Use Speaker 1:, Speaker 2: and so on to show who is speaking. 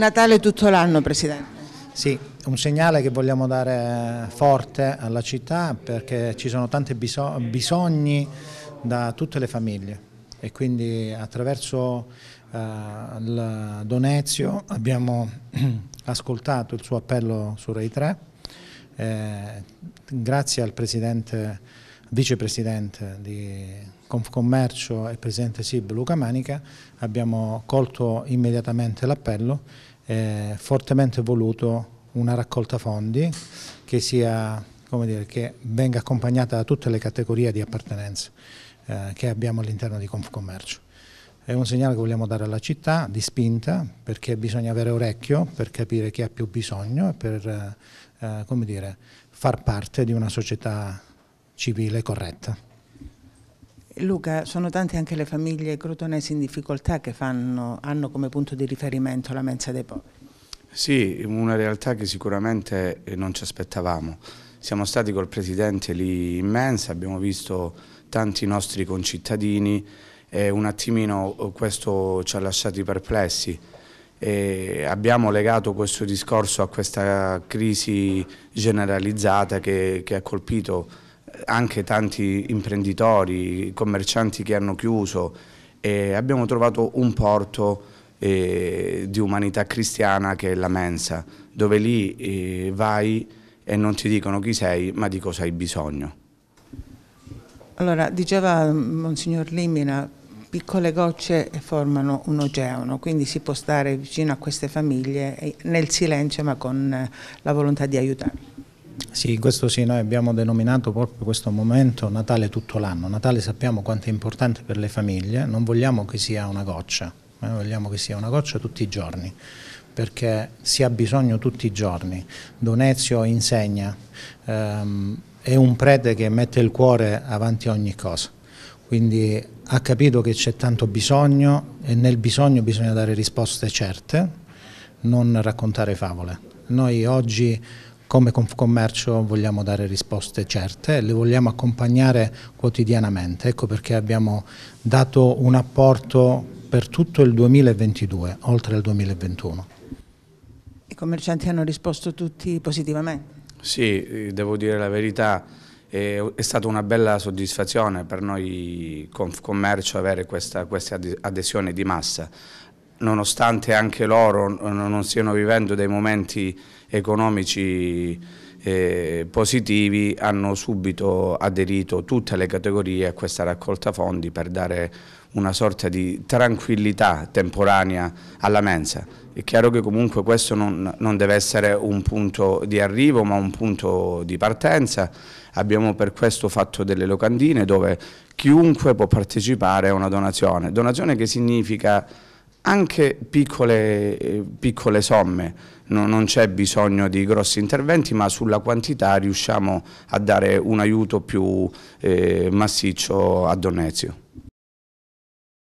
Speaker 1: Natale tutto l'anno, Presidente. Sì, un segnale che vogliamo dare forte alla città perché ci sono tanti bisogni da tutte le famiglie e quindi attraverso eh, il Donezio abbiamo ascoltato il suo appello su Rai 3. Eh, grazie al Presidente vicepresidente di Confcommercio e presidente SIB Luca Manica, abbiamo colto immediatamente l'appello e eh, fortemente voluto una raccolta fondi che, sia, dire, che venga accompagnata da tutte le categorie di appartenenza eh, che abbiamo all'interno di Confcommercio. È un segnale che vogliamo dare alla città di spinta perché bisogna avere orecchio per capire chi ha più bisogno e per eh, eh dire, far parte di una società civile corretta.
Speaker 2: Luca, sono tante anche le famiglie crotonesi in difficoltà che fanno, hanno come punto di riferimento la mensa dei poveri.
Speaker 3: Sì, una realtà che sicuramente eh, non ci aspettavamo. Siamo stati col Presidente lì in mensa, abbiamo visto tanti nostri concittadini e un attimino oh, questo ci ha lasciati perplessi. E abbiamo legato questo discorso a questa crisi generalizzata che, che ha colpito anche tanti imprenditori, commercianti che hanno chiuso e abbiamo trovato un porto eh, di umanità cristiana che è la mensa, dove lì eh, vai e non ti dicono chi sei ma di cosa hai bisogno.
Speaker 2: Allora, diceva mm, Monsignor Limina, piccole gocce formano un oceano, quindi si può stare vicino a queste famiglie eh, nel silenzio ma con eh, la volontà di aiutarle.
Speaker 1: Sì, questo sì, noi abbiamo denominato proprio questo momento Natale tutto l'anno. Natale sappiamo quanto è importante per le famiglie, non vogliamo che sia una goccia, noi eh, vogliamo che sia una goccia tutti i giorni, perché si ha bisogno tutti i giorni. Donezio insegna, ehm, è un prete che mette il cuore avanti a ogni cosa, quindi ha capito che c'è tanto bisogno e nel bisogno bisogna dare risposte certe, non raccontare favole. Noi oggi come Confcommercio vogliamo dare risposte certe le vogliamo accompagnare quotidianamente, ecco perché abbiamo dato un apporto per tutto il 2022, oltre al 2021.
Speaker 2: I commercianti hanno risposto tutti positivamente?
Speaker 3: Sì, eh, devo dire la verità, è, è stata una bella soddisfazione per noi Confcommercio avere questa, questa adesione di massa nonostante anche loro non stiano vivendo dei momenti economici eh, positivi, hanno subito aderito tutte le categorie a questa raccolta fondi per dare una sorta di tranquillità temporanea alla mensa. È chiaro che comunque questo non, non, deve essere un punto di arrivo ma un punto di partenza, abbiamo per questo fatto delle locandine dove chiunque può partecipare a una donazione, donazione che significa anche piccole, piccole somme, no, non c'è bisogno di grossi interventi, ma sulla quantità riusciamo a dare un aiuto più eh, massiccio a Donezio.